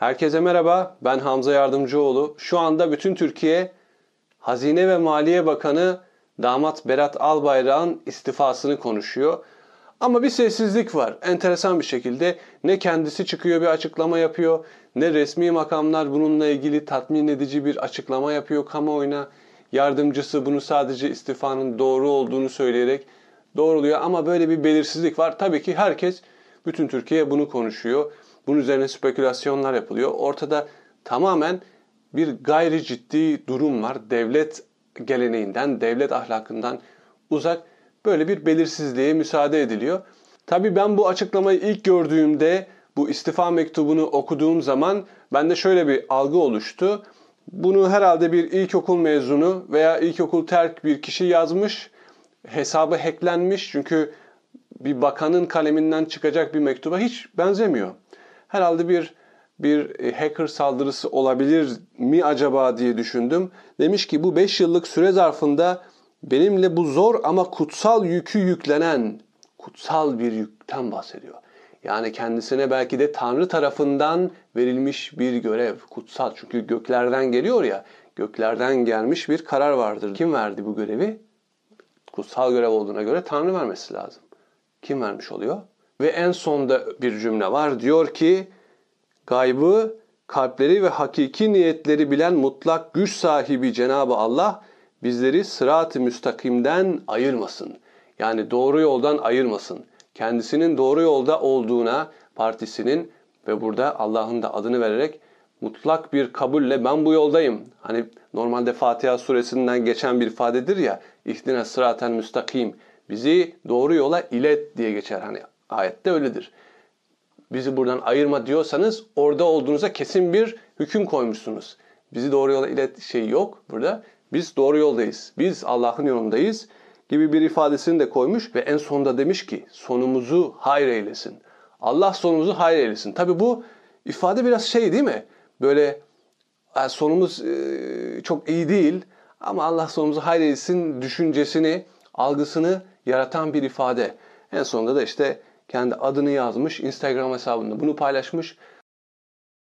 Herkese merhaba, ben Hamza Yardımcıoğlu. Şu anda bütün Türkiye Hazine ve Maliye Bakanı damat Berat Albayrak'ın istifasını konuşuyor. Ama bir sessizlik var. Enteresan bir şekilde ne kendisi çıkıyor bir açıklama yapıyor, ne resmi makamlar bununla ilgili tatmin edici bir açıklama yapıyor kamuoyuna. Yardımcısı bunu sadece istifanın doğru olduğunu söyleyerek doğruluyor ama böyle bir belirsizlik var. Tabii ki herkes bütün Türkiye bunu konuşuyor. Bunun üzerine spekülasyonlar yapılıyor. Ortada tamamen bir gayri ciddi durum var. Devlet geleneğinden, devlet ahlakından uzak böyle bir belirsizliğe müsaade ediliyor. Tabii ben bu açıklamayı ilk gördüğümde bu istifa mektubunu okuduğum zaman bende şöyle bir algı oluştu. Bunu herhalde bir ilkokul mezunu veya ilkokul terk bir kişi yazmış. Hesabı hacklenmiş çünkü bir bakanın kaleminden çıkacak bir mektuba hiç benzemiyor. Herhalde bir bir e, hacker saldırısı olabilir mi acaba diye düşündüm. Demiş ki bu 5 yıllık süre zarfında benimle bu zor ama kutsal yükü yüklenen kutsal bir yükten bahsediyor. Yani kendisine belki de Tanrı tarafından verilmiş bir görev. Kutsal çünkü göklerden geliyor ya. Göklerden gelmiş bir karar vardır. Kim verdi bu görevi? Kutsal görev olduğuna göre Tanrı vermesi lazım. Kim vermiş oluyor? Ve en sonda bir cümle var. Diyor ki gaybı, kalpleri ve hakiki niyetleri bilen mutlak güç sahibi Cenab-ı Allah bizleri sırat-ı müstakimden ayırmasın. Yani doğru yoldan ayırmasın. Kendisinin doğru yolda olduğuna partisinin ve burada Allah'ın da adını vererek mutlak bir kabulle ben bu yoldayım. Hani normalde Fatiha suresinden geçen bir ifadedir ya. İhdine sıraten müstakim. Bizi doğru yola ilet diye geçer. Hani Ayette öyledir. Bizi buradan ayırma diyorsanız orada olduğunuza kesin bir hüküm koymuşsunuz. Bizi doğru yola ilet şey yok burada. Biz doğru yoldayız. Biz Allah'ın yolundayız gibi bir ifadesini de koymuş ve en sonunda demiş ki sonumuzu hayır eylesin. Allah sonumuzu hayır eylesin. Tabi bu ifade biraz şey değil mi? Böyle sonumuz e, çok iyi değil ama Allah sonumuzu hayır eylesin düşüncesini, algısını yaratan bir ifade. En sonunda da işte kendi adını yazmış Instagram hesabında bunu paylaşmış